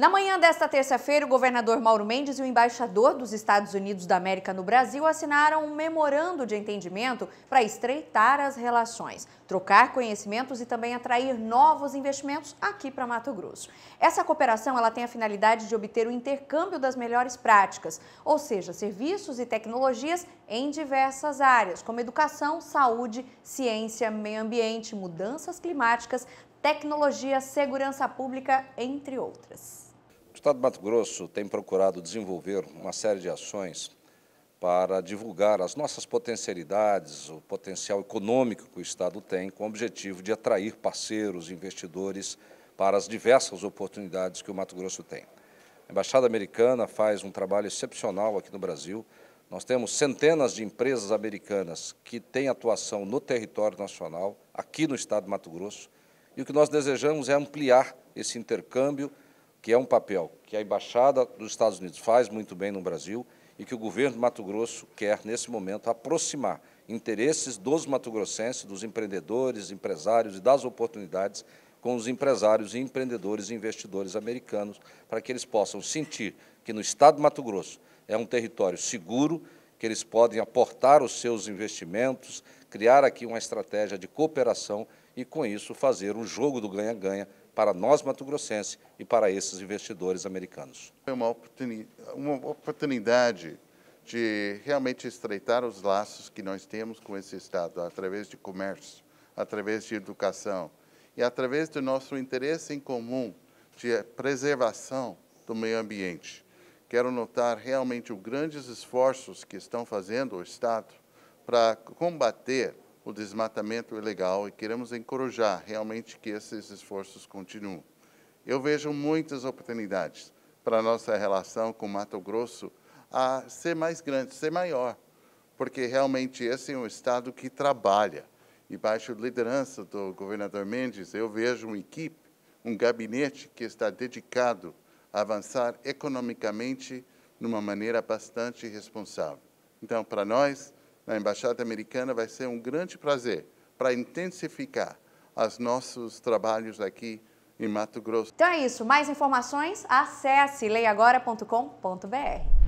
Na manhã desta terça-feira, o governador Mauro Mendes e o embaixador dos Estados Unidos da América no Brasil assinaram um memorando de entendimento para estreitar as relações, trocar conhecimentos e também atrair novos investimentos aqui para Mato Grosso. Essa cooperação ela tem a finalidade de obter o intercâmbio das melhores práticas, ou seja, serviços e tecnologias em diversas áreas, como educação, saúde, ciência, meio ambiente, mudanças climáticas, tecnologia, segurança pública, entre outras. Estado de Mato Grosso tem procurado desenvolver uma série de ações para divulgar as nossas potencialidades, o potencial econômico que o Estado tem, com o objetivo de atrair parceiros, investidores para as diversas oportunidades que o Mato Grosso tem. A Embaixada Americana faz um trabalho excepcional aqui no Brasil. Nós temos centenas de empresas americanas que têm atuação no território nacional, aqui no Estado de Mato Grosso, e o que nós desejamos é ampliar esse intercâmbio que é um papel que a Embaixada dos Estados Unidos faz muito bem no Brasil e que o governo de Mato Grosso quer, nesse momento, aproximar interesses dos mato-grossenses, dos empreendedores, empresários e das oportunidades com os empresários, e empreendedores e investidores americanos, para que eles possam sentir que no estado de Mato Grosso é um território seguro, que eles podem aportar os seus investimentos, criar aqui uma estratégia de cooperação e, com isso, fazer um jogo do ganha-ganha para nós mato-grossenses e para esses investidores americanos. É uma oportunidade de realmente estreitar os laços que nós temos com esse Estado, através de comércio, através de educação e através do nosso interesse em comum de preservação do meio ambiente. Quero notar realmente os grandes esforços que estão fazendo o Estado para combater o desmatamento ilegal é e queremos encorajar realmente que esses esforços continuem. Eu vejo muitas oportunidades para a nossa relação com Mato Grosso a ser mais grande, ser maior, porque realmente esse é um Estado que trabalha. E baixo liderança do governador Mendes, eu vejo uma equipe, um gabinete que está dedicado a avançar economicamente de uma maneira bastante responsável. Então, para nós, na Embaixada Americana vai ser um grande prazer para intensificar os nossos trabalhos aqui em Mato Grosso. Então é isso. Mais informações? Acesse leiagora.com.br.